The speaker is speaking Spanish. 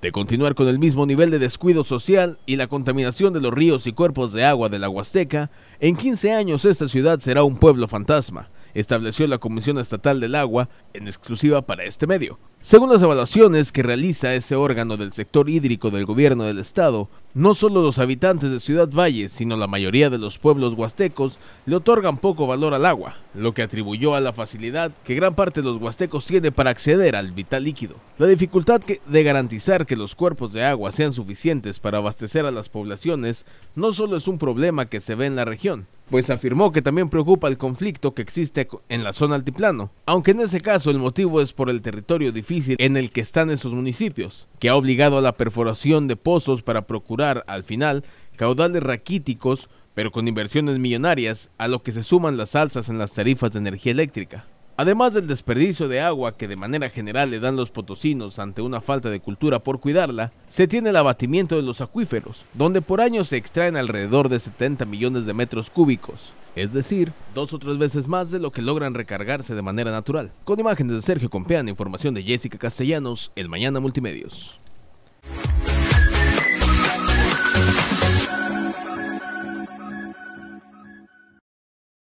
de continuar con el mismo nivel de descuido social y la contaminación de los ríos y cuerpos de agua de la Huasteca, en 15 años esta ciudad será un pueblo fantasma, estableció la Comisión Estatal del Agua en exclusiva para este medio, según las evaluaciones que realiza ese órgano del sector hídrico del gobierno del estado, no solo los habitantes de Ciudad Valle, sino la mayoría de los pueblos huastecos le otorgan poco valor al agua, lo que atribuyó a la facilidad que gran parte de los huastecos tiene para acceder al vital líquido. La dificultad de garantizar que los cuerpos de agua sean suficientes para abastecer a las poblaciones no solo es un problema que se ve en la región, pues afirmó que también preocupa el conflicto que existe en la zona altiplano, aunque en ese caso el motivo es por el territorio difícil en el que están esos municipios, que ha obligado a la perforación de pozos para procurar, al final, caudales raquíticos, pero con inversiones millonarias, a lo que se suman las alzas en las tarifas de energía eléctrica. Además del desperdicio de agua que de manera general le dan los potosinos ante una falta de cultura por cuidarla, se tiene el abatimiento de los acuíferos, donde por año se extraen alrededor de 70 millones de metros cúbicos, es decir, dos o tres veces más de lo que logran recargarse de manera natural. Con imágenes de Sergio Compeán, información de Jessica Castellanos, El Mañana Multimedios.